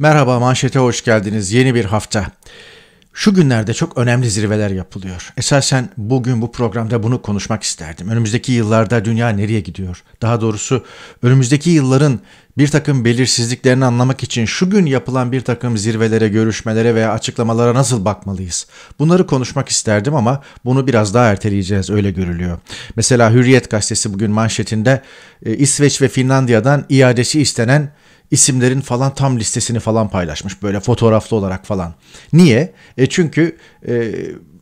Merhaba manşete hoş geldiniz. Yeni bir hafta. Şu günlerde çok önemli zirveler yapılıyor. Esasen bugün bu programda bunu konuşmak isterdim. Önümüzdeki yıllarda dünya nereye gidiyor? Daha doğrusu önümüzdeki yılların bir takım belirsizliklerini anlamak için şu gün yapılan bir takım zirvelere, görüşmelere veya açıklamalara nasıl bakmalıyız? Bunları konuşmak isterdim ama bunu biraz daha erteleyeceğiz öyle görülüyor. Mesela Hürriyet gazetesi bugün manşetinde e, İsveç ve Finlandiya'dan iadesi istenen isimlerin falan tam listesini falan paylaşmış böyle fotoğraflı olarak falan. Niye? E çünkü e,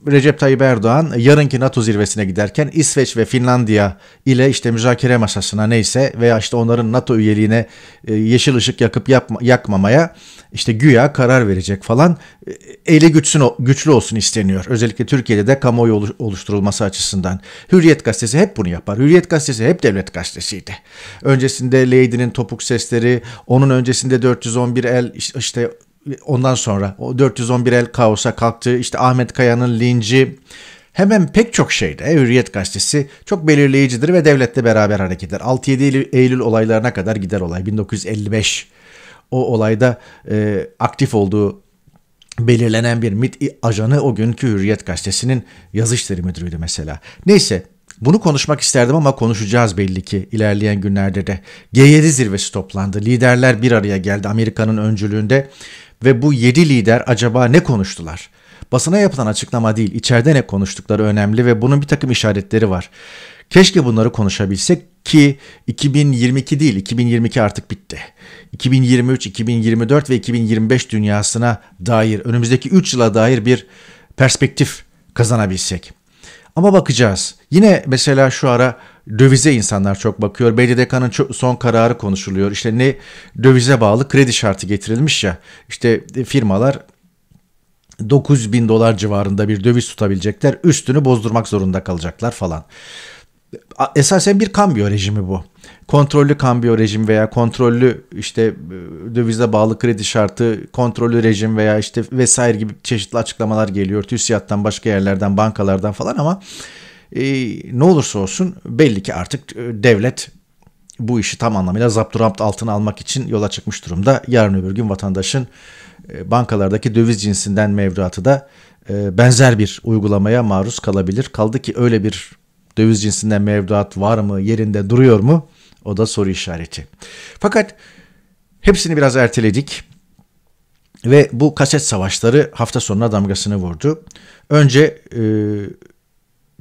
Recep Tayyip Erdoğan yarınki NATO zirvesine giderken İsveç ve Finlandiya ile işte müzakere masasına neyse veya işte onların NATO üyeliğine e, yeşil ışık yakıp yapma, yakmamaya işte güya karar verecek falan e, eli güçsün, güçlü olsun isteniyor. Özellikle Türkiye'de de kamuoyu oluşturulması açısından. Hürriyet gazetesi hep bunu yapar. Hürriyet gazetesi hep devlet gazetesiydi. Öncesinde Leydin'in topuk sesleri, onun öncesinde 411 el işte ondan sonra o 411 el kaosa kalktı. İşte Ahmet Kaya'nın linci hemen pek çok şeyde e, Hürriyet Gazetesi çok belirleyicidir ve devletle beraber hareket eder. 6-7 Eylül olaylarına kadar gider olay 1955. O olayda e, aktif olduğu belirlenen bir MIT ajanı o günkü Hürriyet Gazetesi'nin yazı müdürüydü mesela. Neyse bunu konuşmak isterdim ama konuşacağız belli ki ilerleyen günlerde de. G7 zirvesi toplandı. Liderler bir araya geldi Amerika'nın öncülüğünde ve bu yedi lider acaba ne konuştular? Basına yapılan açıklama değil, içeride ne konuştukları önemli ve bunun bir takım işaretleri var. Keşke bunları konuşabilsek ki 2022 değil, 2022 artık bitti. 2023, 2024 ve 2025 dünyasına dair, önümüzdeki 3 yıla dair bir perspektif kazanabilsek. Ama bakacağız. Yine mesela şu ara dövize insanlar çok bakıyor. BDDK'nın son kararı konuşuluyor. İşte ne dövize bağlı kredi şartı getirilmiş ya. İşte e, firmalar 9 bin dolar civarında bir döviz tutabilecekler. Üstünü bozdurmak zorunda kalacaklar falan. Esasen bir kambiyo rejimi bu. Kontrollü kambiyo rejim veya kontrollü işte e, dövize bağlı kredi şartı, kontrollü rejim veya işte vesaire gibi çeşitli açıklamalar geliyor. TÜSİAD'dan başka yerlerden, bankalardan falan ama e, ne olursa olsun belli ki artık e, devlet bu işi tam anlamıyla zapturapt altına almak için yola çıkmış durumda. Yarın öbür gün vatandaşın e, bankalardaki döviz cinsinden mevduatı da e, benzer bir uygulamaya maruz kalabilir. Kaldı ki öyle bir döviz cinsinden mevduat var mı, yerinde duruyor mu? O da soru işareti. Fakat hepsini biraz erteledik ve bu kaset savaşları hafta sonuna damgasını vurdu. Önce e,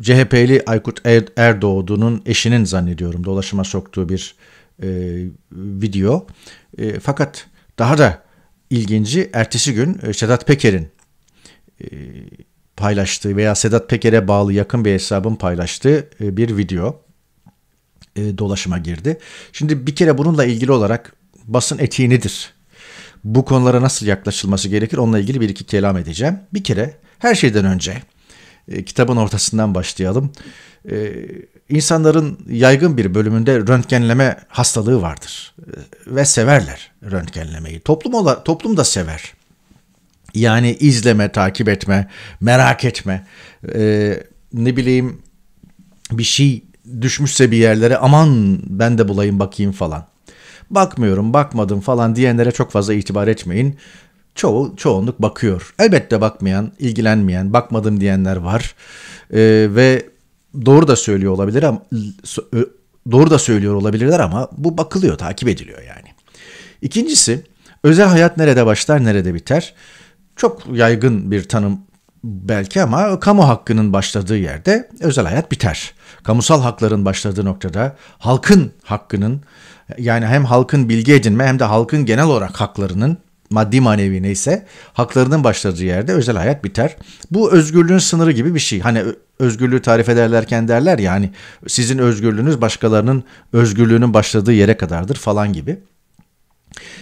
CHP'li Aykut er- Erdoğdu'nun eşinin zannediyorum dolaşıma soktuğu bir e, video. E, fakat daha da ilginci ertesi gün e, Sedat Peker'in e, paylaştığı veya Sedat Peker'e bağlı yakın bir hesabın paylaştığı e, bir video e, dolaşıma girdi. Şimdi bir kere bununla ilgili olarak basın etiği nedir? Bu konulara nasıl yaklaşılması gerekir? Onunla ilgili bir iki kelam edeceğim. Bir kere her şeyden önce e, kitabın ortasından başlayalım. E, insanların yaygın bir bölümünde röntgenleme hastalığı vardır e, ve severler röntgenlemeyi. Toplum ola, toplum da sever. Yani izleme, takip etme, merak etme, e, ne bileyim bir şey düşmüşse bir yerlere aman ben de bulayım bakayım falan. Bakmıyorum, bakmadım falan diyenlere çok fazla itibar etmeyin çoğu çoğunluk bakıyor. Elbette bakmayan, ilgilenmeyen, bakmadım diyenler var. E, ve doğru da söylüyor olabilir ama e, doğru da söylüyor olabilirler ama bu bakılıyor, takip ediliyor yani. İkincisi, özel hayat nerede başlar, nerede biter? Çok yaygın bir tanım belki ama kamu hakkının başladığı yerde özel hayat biter. Kamusal hakların başladığı noktada halkın hakkının yani hem halkın bilgi edinme hem de halkın genel olarak haklarının maddi manevi neyse haklarının başladığı yerde özel hayat biter. Bu özgürlüğün sınırı gibi bir şey. Hani özgürlüğü tarif ederlerken derler ya hani sizin özgürlüğünüz başkalarının özgürlüğünün başladığı yere kadardır falan gibi.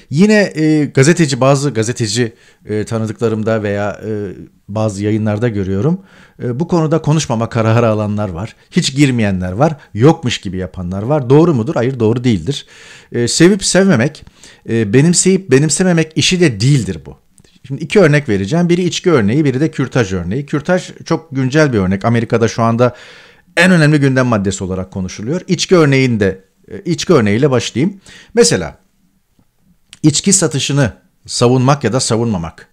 Yine e, gazeteci bazı gazeteci e, tanıdıklarımda veya e, bazı yayınlarda görüyorum. E, bu konuda konuşmama kararı alanlar var. Hiç girmeyenler var. Yokmuş gibi yapanlar var. Doğru mudur? Hayır doğru değildir. E, sevip sevmemek, e, benimseyip benimsememek işi de değildir bu. Şimdi iki örnek vereceğim. Biri içki örneği, biri de kürtaj örneği. Kürtaj çok güncel bir örnek. Amerika'da şu anda en önemli gündem maddesi olarak konuşuluyor. İçki örneğinde, e, içki örneğiyle başlayayım. Mesela içki satışını savunmak ya da savunmamak.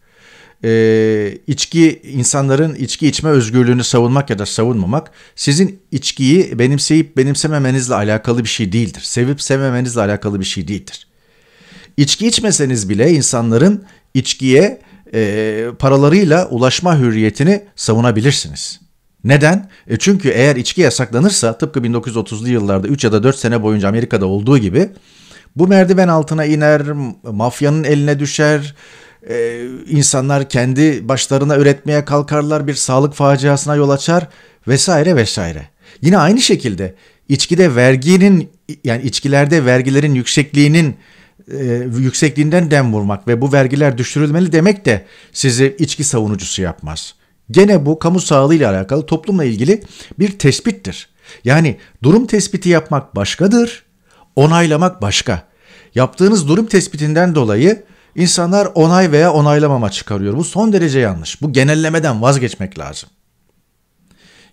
Ee, içki insanların içki içme özgürlüğünü savunmak ya da savunmamak sizin içkiyi benimseyip benimsememenizle alakalı bir şey değildir. Sevip sevmemenizle alakalı bir şey değildir. İçki içmeseniz bile insanların içkiye e, paralarıyla ulaşma hürriyetini savunabilirsiniz. Neden? E çünkü eğer içki yasaklanırsa tıpkı 1930'lu yıllarda 3 ya da 4 sene boyunca Amerika'da olduğu gibi bu merdiven altına iner, mafyanın eline düşer, ee, insanlar kendi başlarına üretmeye kalkarlar, bir sağlık faciasına yol açar vesaire vesaire. Yine aynı şekilde içkide verginin yani içkilerde vergilerin yüksekliğinin e, yüksekliğinden dem vurmak ve bu vergiler düşürülmeli demek de sizi içki savunucusu yapmaz. Gene bu kamu sağlığı ile alakalı toplumla ilgili bir tespittir. Yani durum tespiti yapmak başkadır, onaylamak başka. Yaptığınız durum tespitinden dolayı insanlar onay veya onaylamama çıkarıyor. Bu son derece yanlış. Bu genellemeden vazgeçmek lazım.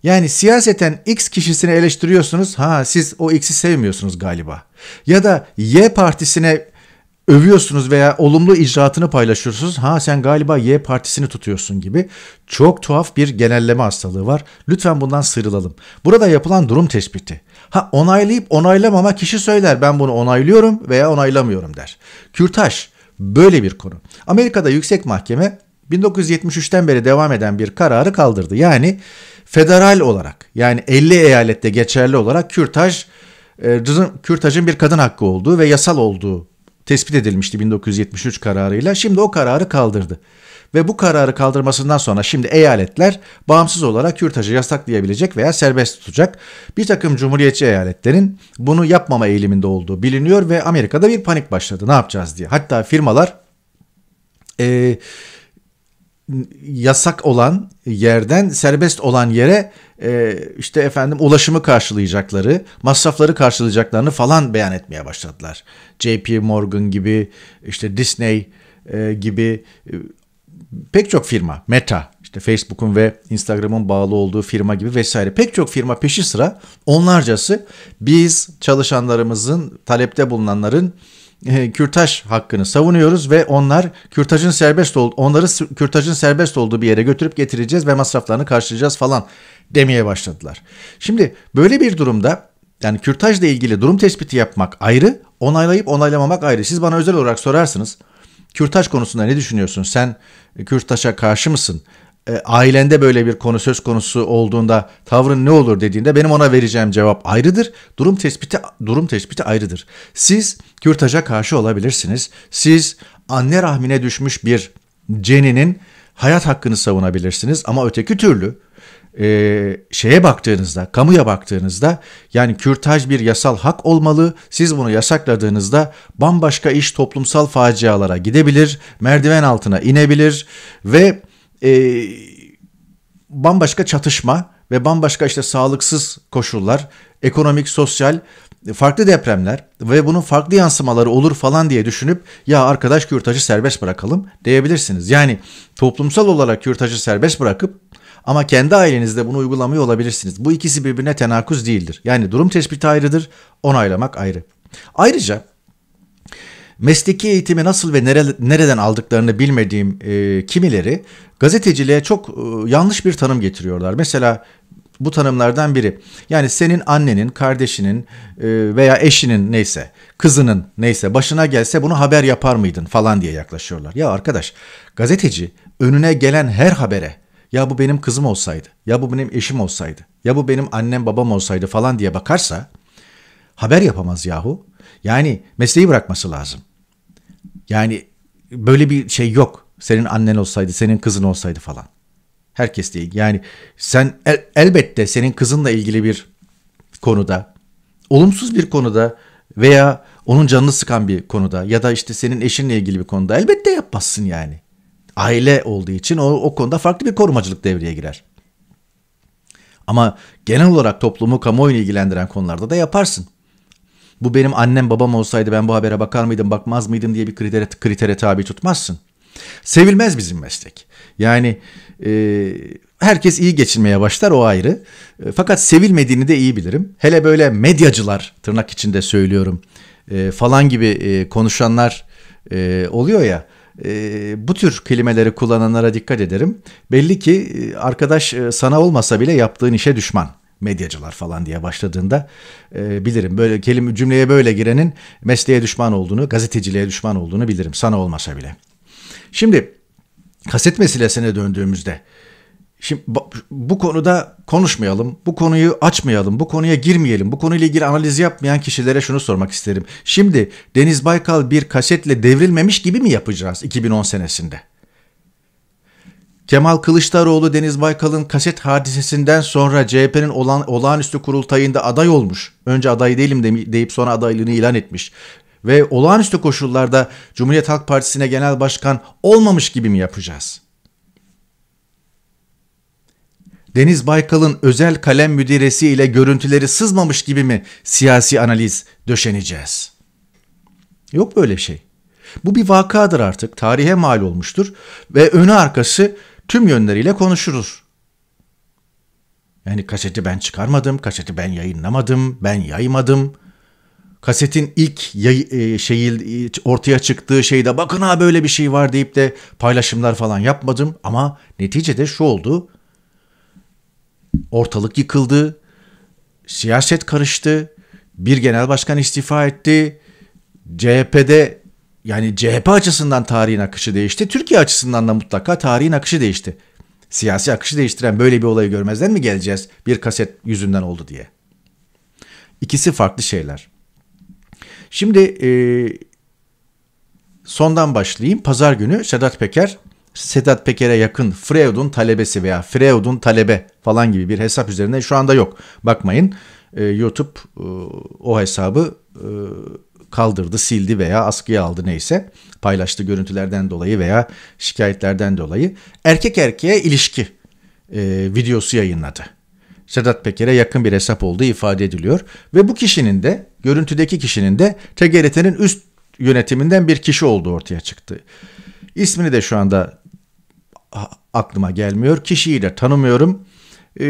Yani siyaseten X kişisini eleştiriyorsunuz. Ha siz o X'i sevmiyorsunuz galiba. Ya da Y partisine övüyorsunuz veya olumlu icraatını paylaşıyorsunuz. Ha sen galiba Y partisini tutuyorsun gibi. Çok tuhaf bir genelleme hastalığı var. Lütfen bundan sıyrılalım. Burada yapılan durum tespiti. Ha onaylayıp onaylamama kişi söyler ben bunu onaylıyorum veya onaylamıyorum der. Kürtaş böyle bir konu. Amerika'da yüksek mahkeme 1973'ten beri devam eden bir kararı kaldırdı. Yani federal olarak yani 50 eyalette geçerli olarak kürtaj e, Kürtaj'ın bir kadın hakkı olduğu ve yasal olduğu tespit edilmişti 1973 kararıyla. Şimdi o kararı kaldırdı. Ve bu kararı kaldırmasından sonra şimdi eyaletler bağımsız olarak kürtajı yasaklayabilecek veya serbest tutacak. Bir takım cumhuriyetçi eyaletlerin bunu yapmama eğiliminde olduğu biliniyor ve Amerika'da bir panik başladı ne yapacağız diye. Hatta firmalar... Ee, yasak olan yerden serbest olan yere e, işte efendim ulaşımı karşılayacakları, masrafları karşılayacaklarını falan beyan etmeye başladılar. JP Morgan gibi, işte Disney e, gibi e, pek çok firma, Meta, işte Facebook'un ve Instagram'ın bağlı olduğu firma gibi vesaire pek çok firma peşi sıra onlarcası biz çalışanlarımızın talepte bulunanların e, kürtaj hakkını savunuyoruz ve onlar kürtajın serbest ol onları kürtajın serbest olduğu bir yere götürüp getireceğiz ve masraflarını karşılayacağız falan demeye başladılar. Şimdi böyle bir durumda yani kürtajla ilgili durum tespiti yapmak ayrı, onaylayıp onaylamamak ayrı. Siz bana özel olarak sorarsınız. Kürtaj konusunda ne düşünüyorsun? Sen e, kürtaja karşı mısın? e, ailende böyle bir konu söz konusu olduğunda tavrın ne olur dediğinde benim ona vereceğim cevap ayrıdır. Durum tespiti durum tespiti ayrıdır. Siz kürtaja karşı olabilirsiniz. Siz anne rahmine düşmüş bir ceninin hayat hakkını savunabilirsiniz ama öteki türlü e, şeye baktığınızda, kamuya baktığınızda yani kürtaj bir yasal hak olmalı. Siz bunu yasakladığınızda bambaşka iş toplumsal facialara gidebilir, merdiven altına inebilir ve e, bambaşka çatışma ve bambaşka işte sağlıksız koşullar, ekonomik, sosyal farklı depremler ve bunun farklı yansımaları olur falan diye düşünüp ya arkadaş kürtajı serbest bırakalım diyebilirsiniz. Yani toplumsal olarak kürtajı serbest bırakıp ama kendi ailenizde bunu uygulamıyor olabilirsiniz. Bu ikisi birbirine tenakuz değildir. Yani durum tespiti ayrıdır, onaylamak ayrı. Ayrıca mesleki eğitimi nasıl ve nereden aldıklarını bilmediğim e, kimileri gazeteciliğe çok e, yanlış bir tanım getiriyorlar. Mesela bu tanımlardan biri. Yani senin annenin, kardeşinin e, veya eşinin neyse, kızının neyse başına gelse bunu haber yapar mıydın falan diye yaklaşıyorlar. Ya arkadaş, gazeteci önüne gelen her habere ya bu benim kızım olsaydı, ya bu benim eşim olsaydı, ya bu benim annem babam olsaydı falan diye bakarsa haber yapamaz yahu. Yani mesleği bırakması lazım. Yani böyle bir şey yok. Senin annen olsaydı, senin kızın olsaydı falan. Herkes değil. Yani sen el, elbette senin kızınla ilgili bir konuda, olumsuz bir konuda veya onun canını sıkan bir konuda ya da işte senin eşinle ilgili bir konuda elbette yapmazsın yani. Aile olduğu için o, o konuda farklı bir korumacılık devreye girer. Ama genel olarak toplumu kamuoyunu ilgilendiren konularda da yaparsın bu benim annem babam olsaydı ben bu habere bakar mıydım bakmaz mıydım diye bir kritere, kritere tabi tutmazsın. Sevilmez bizim meslek. Yani e, herkes iyi geçinmeye başlar o ayrı. E, fakat sevilmediğini de iyi bilirim. Hele böyle medyacılar tırnak içinde söylüyorum e, falan gibi e, konuşanlar e, oluyor ya. E, bu tür kelimeleri kullananlara dikkat ederim. Belli ki e, arkadaş e, sana olmasa bile yaptığın işe düşman medyacılar falan diye başladığında e, bilirim. Böyle kelime cümleye böyle girenin mesleğe düşman olduğunu, gazeteciliğe düşman olduğunu bilirim sana olmasa bile. Şimdi kaset meselesine döndüğümüzde Şimdi bu konuda konuşmayalım, bu konuyu açmayalım, bu konuya girmeyelim, bu konuyla ilgili analiz yapmayan kişilere şunu sormak isterim. Şimdi Deniz Baykal bir kasetle devrilmemiş gibi mi yapacağız 2010 senesinde? Kemal Kılıçdaroğlu Deniz Baykal'ın kaset hadisesinden sonra CHP'nin olan, olağanüstü kurultayında aday olmuş. Önce aday değilim deyip sonra adaylığını ilan etmiş. Ve olağanüstü koşullarda Cumhuriyet Halk Partisi'ne genel başkan olmamış gibi mi yapacağız? Deniz Baykal'ın özel kalem müdiresi ile görüntüleri sızmamış gibi mi siyasi analiz döşeneceğiz? Yok böyle şey. Bu bir vakadır artık, tarihe mal olmuştur ve önü arkası tüm yönleriyle konuşuruz. Yani kaseti ben çıkarmadım, kaseti ben yayınlamadım, ben yaymadım. Kasetin ilk yay, e, e, ortaya çıktığı şeyde bakın ha böyle bir şey var deyip de paylaşımlar falan yapmadım ama neticede şu oldu. Ortalık yıkıldı. Siyaset karıştı. Bir genel başkan istifa etti. CHP'de yani CHP açısından tarihin akışı değişti. Türkiye açısından da mutlaka tarihin akışı değişti. Siyasi akışı değiştiren böyle bir olayı görmezden mi geleceğiz? Bir kaset yüzünden oldu diye. İkisi farklı şeyler. Şimdi e, sondan başlayayım. Pazar günü Sedat Peker, Sedat Peker'e yakın Freud'un talebesi veya Freud'un talebe falan gibi bir hesap üzerinde şu anda yok. Bakmayın e, YouTube e, o hesabı e, kaldırdı, sildi veya askıya aldı neyse paylaştığı görüntülerden dolayı veya şikayetlerden dolayı erkek erkeğe ilişki e, videosu yayınladı. Sedat Peker'e yakın bir hesap olduğu ifade ediliyor ve bu kişinin de görüntüdeki kişinin de TGRT'nin üst yönetiminden bir kişi olduğu ortaya çıktı. İsmini de şu anda aklıma gelmiyor. Kişiyi de tanımıyorum e,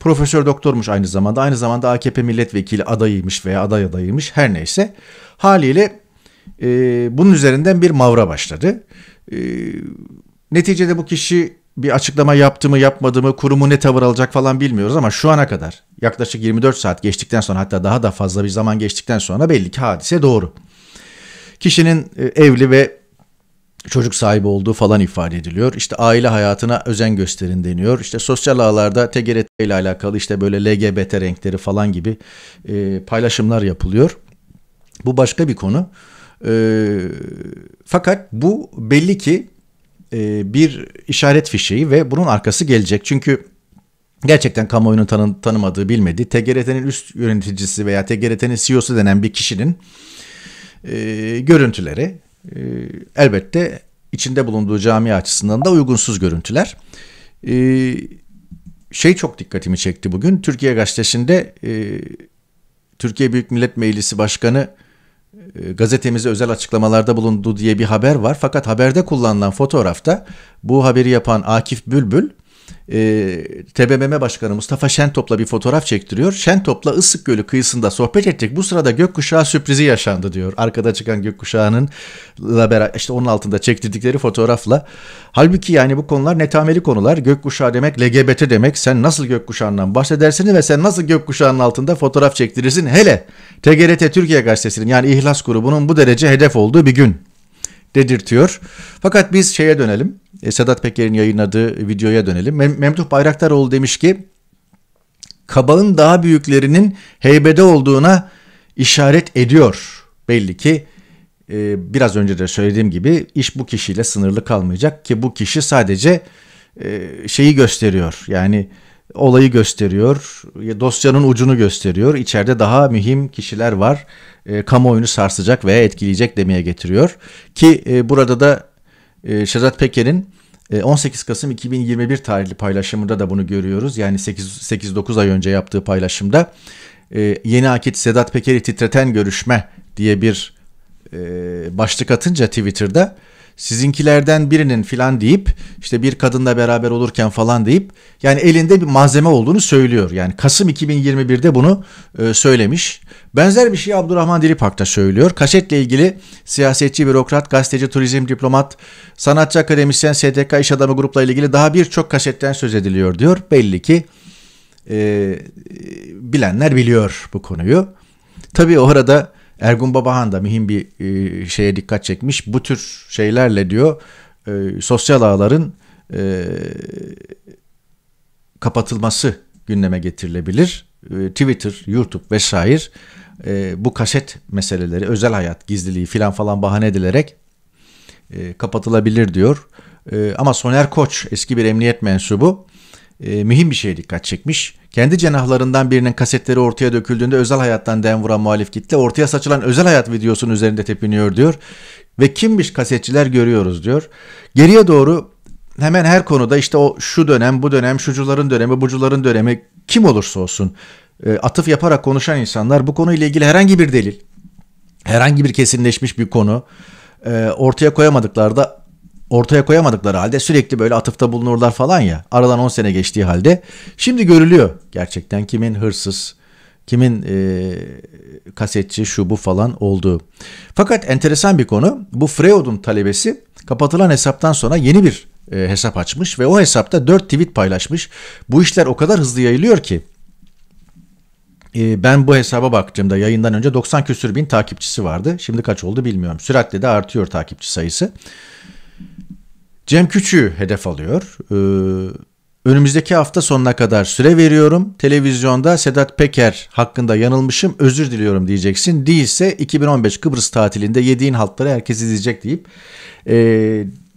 profesör doktormuş aynı zamanda. Aynı zamanda AKP milletvekili adayıymış veya aday adayıymış her neyse. Haliyle e, bunun üzerinden bir mavra başladı. E, neticede bu kişi bir açıklama yaptı mı yapmadı mı kurumu ne tavır alacak falan bilmiyoruz ama şu ana kadar yaklaşık 24 saat geçtikten sonra hatta daha da fazla bir zaman geçtikten sonra belli ki hadise doğru. Kişinin e, evli ve çocuk sahibi olduğu falan ifade ediliyor. İşte aile hayatına özen gösterin deniyor. İşte sosyal ağlarda TGRT ile alakalı işte böyle LGBT renkleri falan gibi e, paylaşımlar yapılıyor. Bu başka bir konu. E, fakat bu belli ki e, bir işaret fişeği ve bunun arkası gelecek. Çünkü gerçekten kamuoyunun tanı, tanımadığı bilmediği TGRT'nin üst yöneticisi veya TGRT'nin CEO'su denen bir kişinin e, görüntüleri ee, elbette içinde bulunduğu cami açısından da uygunsuz görüntüler. Ee, şey çok dikkatimi çekti bugün. Türkiye Gazetesi'nde e, Türkiye Büyük Millet Meclisi Başkanı e, gazetemize özel açıklamalarda bulundu diye bir haber var. Fakat haberde kullanılan fotoğrafta bu haberi yapan Akif Bülbül e, ee, TBMM Başkanı Mustafa Şentop'la bir fotoğraf çektiriyor. Şentop'la Isık Gölü kıyısında sohbet ettik. Bu sırada gökkuşağı sürprizi yaşandı diyor. Arkada çıkan gökkuşağının beraber işte onun altında çektirdikleri fotoğrafla. Halbuki yani bu konular netameli konular. Gökkuşağı demek LGBT demek. Sen nasıl gökkuşağından bahsedersin ve sen nasıl gökkuşağının altında fotoğraf çektirirsin? Hele TGRT Türkiye Gazetesi'nin yani İhlas grubunun bu derece hedef olduğu bir gün dedirtiyor. Fakat biz şeye dönelim. E, Sedat Peker'in yayınladığı videoya dönelim. Mem Memduh Bayraktaroğlu demiş ki kabağın daha büyüklerinin heybede olduğuna işaret ediyor. Belli ki e, biraz önce de söylediğim gibi iş bu kişiyle sınırlı kalmayacak ki bu kişi sadece e, şeyi gösteriyor. Yani olayı gösteriyor, e, dosyanın ucunu gösteriyor. İçeride daha mühim kişiler var e, kamuoyunu sarsacak veya etkileyecek demeye getiriyor. Ki e, burada da e, Şerzat Peker'in 18 e, Kasım 2021 tarihli paylaşımında da bunu görüyoruz. Yani 8-9 ay önce yaptığı paylaşımda e, yeni akit Sedat Peker'i titreten görüşme diye bir e, başlık atınca Twitter'da sizinkilerden birinin filan deyip işte bir kadınla beraber olurken falan deyip yani elinde bir malzeme olduğunu söylüyor. Yani Kasım 2021'de bunu e, söylemiş. Benzer bir şey Abdurrahman Dilipak da söylüyor. Kaşetle ilgili siyasetçi, bürokrat, gazeteci, turizm, diplomat, sanatçı, akademisyen, STK iş adamı grupla ilgili daha birçok kaşetten söz ediliyor diyor. Belli ki e, e bilenler biliyor bu konuyu. Tabii orada Ergun Babahan da mühim bir e, şeye dikkat çekmiş. Bu tür şeylerle diyor e, sosyal ağların e, kapatılması gündeme getirilebilir. E, Twitter, YouTube vesaire e, bu kaset meseleleri, özel hayat, gizliliği filan falan bahane edilerek e, kapatılabilir diyor. E, ama Soner Koç eski bir emniyet mensubu e, mühim bir şeye dikkat çekmiş. Kendi cenahlarından birinin kasetleri ortaya döküldüğünde özel hayattan den vuran muhalif kitle ortaya saçılan özel hayat videosunun üzerinde tepiniyor diyor. Ve kimmiş kasetçiler görüyoruz diyor. Geriye doğru hemen her konuda işte o şu dönem, bu dönem, şucuların dönemi, bucuların dönemi kim olursa olsun e, atıf yaparak konuşan insanlar bu konuyla ilgili herhangi bir delil, herhangi bir kesinleşmiş bir konu e, ortaya koyamadıklarda ortaya koyamadıkları halde sürekli böyle atıfta bulunurlar falan ya. Aradan 10 sene geçtiği halde şimdi görülüyor gerçekten kimin hırsız, kimin e, kasetçi şu bu falan olduğu. Fakat enteresan bir konu bu Freud'un talebesi kapatılan hesaptan sonra yeni bir e, hesap açmış ve o hesapta 4 tweet paylaşmış. Bu işler o kadar hızlı yayılıyor ki e, ben bu hesaba baktığımda yayından önce 90 küsür bin takipçisi vardı. Şimdi kaç oldu bilmiyorum. Süratle de artıyor takipçi sayısı. Cem Küçük'ü hedef alıyor. Ee, önümüzdeki hafta sonuna kadar süre veriyorum. Televizyonda Sedat Peker hakkında yanılmışım özür diliyorum diyeceksin. Değilse 2015 Kıbrıs tatilinde yediğin haltları herkes izleyecek deyip e,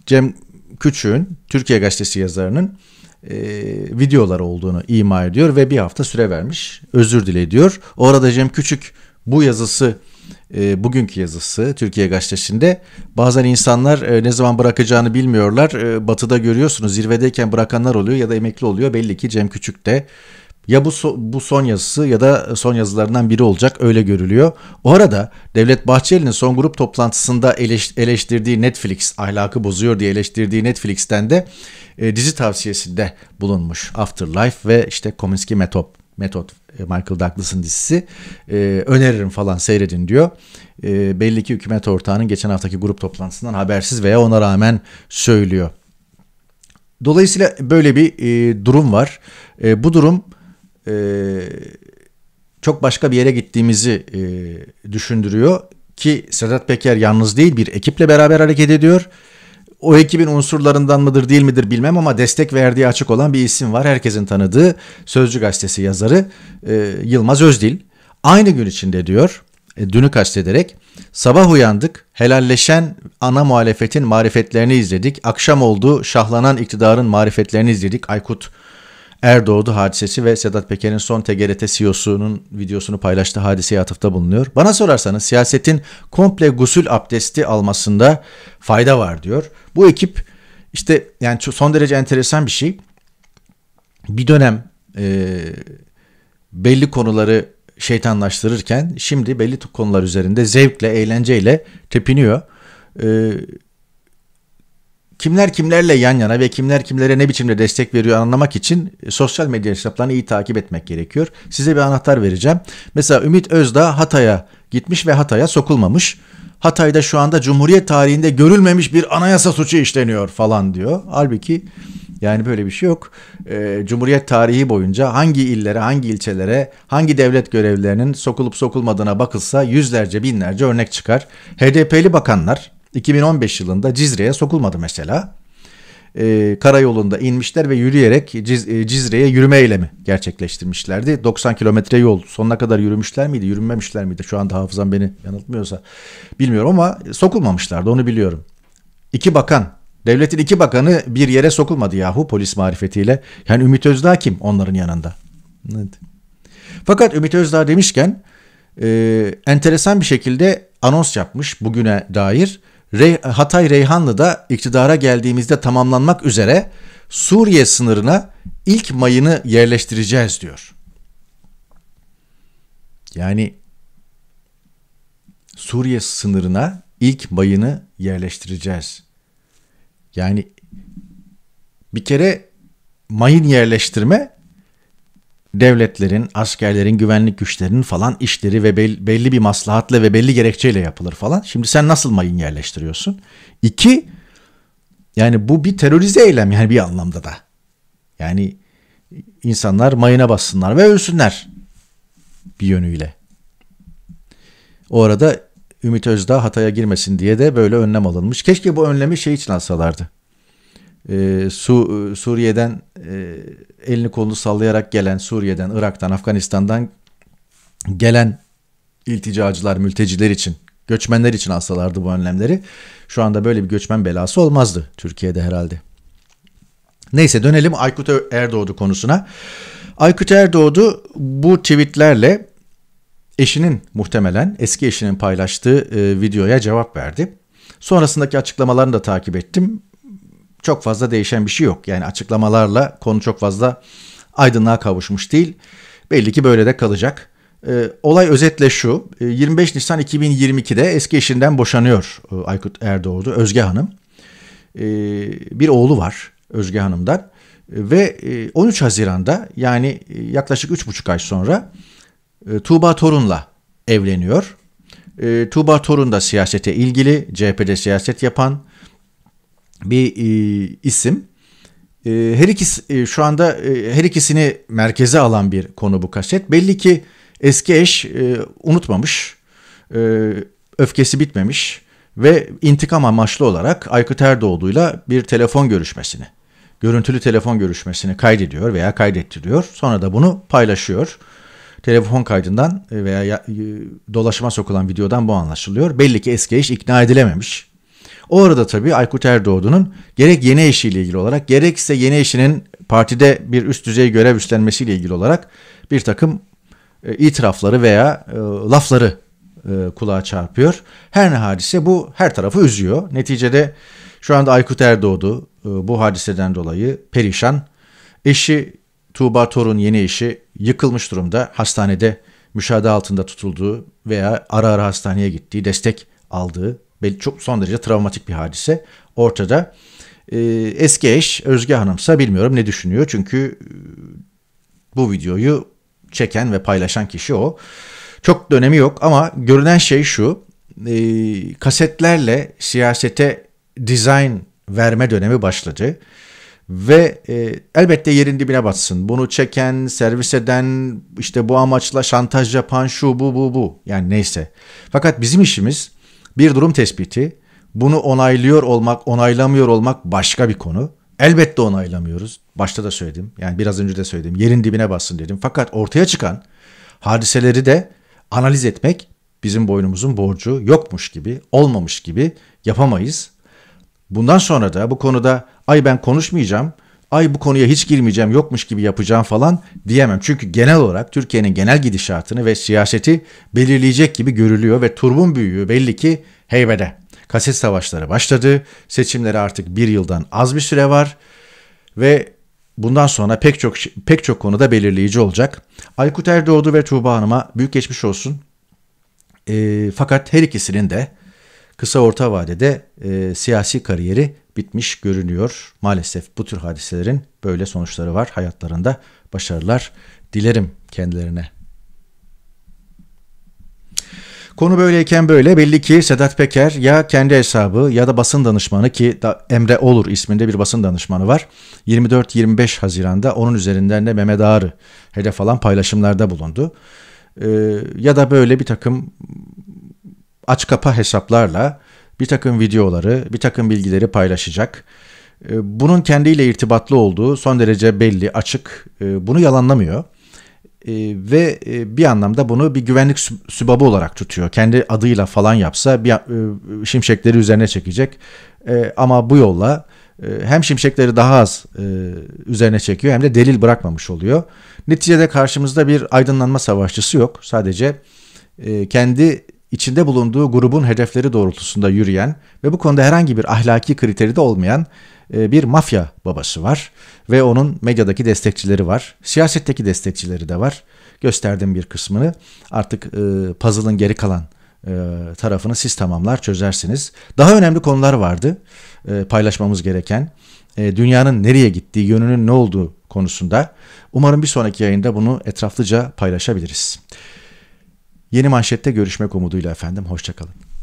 Cem Küçük'ün Türkiye Gazetesi yazarının e, videoları olduğunu ima ediyor ve bir hafta süre vermiş. Özür dile diyor. Orada Cem Küçük bu yazısı e, bugünkü yazısı Türkiye Gazetesi'nde. Bazen insanlar e, ne zaman bırakacağını bilmiyorlar. E, batı'da görüyorsunuz zirvedeyken bırakanlar oluyor ya da emekli oluyor. Belli ki Cem Küçük de ya bu bu son yazısı ya da son yazılarından biri olacak öyle görülüyor. O arada Devlet Bahçeli'nin son grup toplantısında eleştirdiği Netflix ahlakı bozuyor diye eleştirdiği Netflix'ten de e, dizi tavsiyesinde bulunmuş. Afterlife ve işte Kominski Metop metot Michael Douglas'ın dizisi. E, öneririm falan seyredin diyor. E, belli ki hükümet ortağının geçen haftaki grup toplantısından habersiz veya ona rağmen söylüyor. Dolayısıyla böyle bir e, durum var. E, bu durum e, çok başka bir yere gittiğimizi e, düşündürüyor ki Sedat Peker yalnız değil bir ekiple beraber hareket ediyor o ekibin unsurlarından mıdır değil midir bilmem ama destek verdiği açık olan bir isim var. Herkesin tanıdığı Sözcü Gazetesi yazarı e, Yılmaz Özdil. Aynı gün içinde diyor, e, dünü kastederek, sabah uyandık, helalleşen ana muhalefetin marifetlerini izledik, akşam oldu, şahlanan iktidarın marifetlerini izledik. Aykut Erdoğdu hadisesi ve Sedat Peker'in son TGRT CEO'sunun videosunu paylaştığı hadiseye atıfta bulunuyor. Bana sorarsanız siyasetin komple gusül abdesti almasında fayda var diyor. Bu ekip işte yani son derece enteresan bir şey. Bir dönem e, belli konuları şeytanlaştırırken şimdi belli konular üzerinde zevkle, eğlenceyle tepiniyor. E, kimler kimlerle yan yana ve kimler kimlere ne biçimde destek veriyor anlamak için e, sosyal medya hesaplarını iyi takip etmek gerekiyor. Size bir anahtar vereceğim. Mesela Ümit Özdağ Hatay'a gitmiş ve Hatay'a sokulmamış. Hatay'da şu anda Cumhuriyet tarihinde görülmemiş bir anayasa suçu işleniyor falan diyor. Halbuki yani böyle bir şey yok. E, Cumhuriyet tarihi boyunca hangi illere, hangi ilçelere, hangi devlet görevlerinin sokulup sokulmadığına bakılsa yüzlerce, binlerce örnek çıkar. HDP'li bakanlar 2015 yılında Cizre'ye sokulmadı mesela. E, karayolunda inmişler ve yürüyerek Ciz, e, Cizre'ye yürüme eylemi gerçekleştirmişlerdi. 90 kilometre yol sonuna kadar yürümüşler miydi yürümemişler miydi şu anda hafızam beni yanıltmıyorsa bilmiyorum ama sokulmamışlardı onu biliyorum. İki bakan devletin iki bakanı bir yere sokulmadı yahu polis marifetiyle. Yani Ümit Özdağ kim onların yanında? Evet. Fakat Ümit Özdağ demişken e, enteresan bir şekilde anons yapmış bugüne dair. Hatay Reyhanlı'da iktidara geldiğimizde tamamlanmak üzere Suriye sınırına ilk mayını yerleştireceğiz diyor. Yani Suriye sınırına ilk mayını yerleştireceğiz. Yani bir kere mayın yerleştirme devletlerin, askerlerin, güvenlik güçlerinin falan işleri ve belli bir maslahatla ve belli gerekçeyle yapılır falan. Şimdi sen nasıl mayın yerleştiriyorsun? İki, yani bu bir terörize eylem yani bir anlamda da. Yani insanlar mayına bassınlar ve ölsünler bir yönüyle. O arada Ümit Özdağ Hatay'a girmesin diye de böyle önlem alınmış. Keşke bu önlemi şey için alsalardı. Ee, e, Su Suriye'den e, elini kolunu sallayarak gelen Suriye'den, Irak'tan, Afganistan'dan gelen ilticacılar, mülteciler için, göçmenler için alsalardı bu önlemleri şu anda böyle bir göçmen belası olmazdı Türkiye'de herhalde. Neyse dönelim Aykut e- Erdoğdu konusuna. Aykut Erdoğdu bu tweetlerle eşinin muhtemelen eski eşinin paylaştığı e, videoya cevap verdi. Sonrasındaki açıklamalarını da takip ettim çok fazla değişen bir şey yok. Yani açıklamalarla konu çok fazla aydınlığa kavuşmuş değil. Belli ki böyle de kalacak. E, olay özetle şu. 25 e, Nisan 2022'de eski eşinden boşanıyor e, Aykut Erdoğdu, Özge Hanım. E, bir oğlu var Özge Hanım'dan. Ee, ve 13 e, Haziran'da yani yaklaşık 3,5 ay sonra Tuğba Torun'la evleniyor. Tuğba Torun da siyasete ilgili, CHP'de siyaset yapan, bir e, isim. E, her ikisi e, şu anda e, her ikisini merkeze alan bir konu bu kaset. Belli ki eski eş e, unutmamış, e, öfkesi bitmemiş ve intikam amaçlı olarak Aykut Erdoğdu'yla bir telefon görüşmesini, görüntülü telefon görüşmesini kaydediyor veya kaydettiriyor. Sonra da bunu paylaşıyor. Telefon kaydından veya dolaşıma sokulan videodan bu anlaşılıyor. Belli ki eski eş ikna edilememiş. O arada tabii Aykut Erdoğdu'nun gerek yeni eşiyle ilgili olarak gerekse yeni eşinin partide bir üst düzey görev üstlenmesiyle ilgili olarak bir takım e, itirafları veya e, lafları e, kulağa çarpıyor. Her ne hadise bu her tarafı üzüyor. Neticede şu anda Aykut Erdoğdu bu hadiseden dolayı perişan. Eşi Tuğba Torun yeni eşi yıkılmış durumda. Hastanede müşahede altında tutulduğu veya ara ara hastaneye gittiği, destek aldığı belki çok son derece travmatik bir hadise ortada. E, eski eş Özge Hanımsa bilmiyorum ne düşünüyor çünkü e, bu videoyu çeken ve paylaşan kişi o. Çok dönemi yok ama görünen şey şu e, kasetlerle siyasete dizayn verme dönemi başladı. Ve e, elbette yerin dibine batsın. Bunu çeken, servis eden, işte bu amaçla şantaj yapan şu bu bu bu. Yani neyse. Fakat bizim işimiz bir durum tespiti, bunu onaylıyor olmak, onaylamıyor olmak başka bir konu. Elbette onaylamıyoruz. Başta da söyledim. Yani biraz önce de söyledim. Yerin dibine bassın dedim. Fakat ortaya çıkan hadiseleri de analiz etmek bizim boynumuzun borcu yokmuş gibi, olmamış gibi yapamayız. Bundan sonra da bu konuda ay ben konuşmayacağım, ay bu konuya hiç girmeyeceğim yokmuş gibi yapacağım falan diyemem. Çünkü genel olarak Türkiye'nin genel gidişatını ve siyaseti belirleyecek gibi görülüyor ve turbun büyüğü belli ki heybede. Kaset savaşları başladı. Seçimlere artık bir yıldan az bir süre var ve bundan sonra pek çok pek çok konuda belirleyici olacak. Aykut Erdoğdu ve Tuğba Hanım'a büyük geçmiş olsun. E, fakat her ikisinin de kısa orta vadede e, siyasi kariyeri bitmiş görünüyor. Maalesef bu tür hadiselerin böyle sonuçları var. Hayatlarında başarılar dilerim kendilerine. Konu böyleyken böyle belli ki Sedat Peker ya kendi hesabı ya da basın danışmanı ki da Emre Olur isminde bir basın danışmanı var. 24-25 Haziran'da onun üzerinden de Mehmet Ağrı hedef alan paylaşımlarda bulundu. Ee, ya da böyle bir takım aç kapa hesaplarla bir takım videoları, bir takım bilgileri paylaşacak. Ee, bunun kendiyle irtibatlı olduğu son derece belli, açık. E, bunu yalanlamıyor. Ee, ve e, bir anlamda bunu bir güvenlik sübabı olarak tutuyor. Kendi adıyla falan yapsa bir e, şimşekleri üzerine çekecek. Ee, ama bu yolla hem şimşekleri daha az üzerine çekiyor hem de delil bırakmamış oluyor. Neticede karşımızda bir aydınlanma savaşçısı yok. Sadece kendi içinde bulunduğu grubun hedefleri doğrultusunda yürüyen ve bu konuda herhangi bir ahlaki kriteri de olmayan e, bir mafya babası var ve onun medyadaki destekçileri var. Siyasetteki destekçileri de var. Gösterdiğim bir kısmını. Artık e, puzzle'ın geri kalan e, tarafını siz tamamlar çözersiniz. Daha önemli konular vardı paylaşmamız gereken. Dünyanın nereye gittiği, yönünün ne olduğu konusunda. Umarım bir sonraki yayında bunu etraflıca paylaşabiliriz. Yeni manşette görüşmek umuduyla efendim. Hoşçakalın.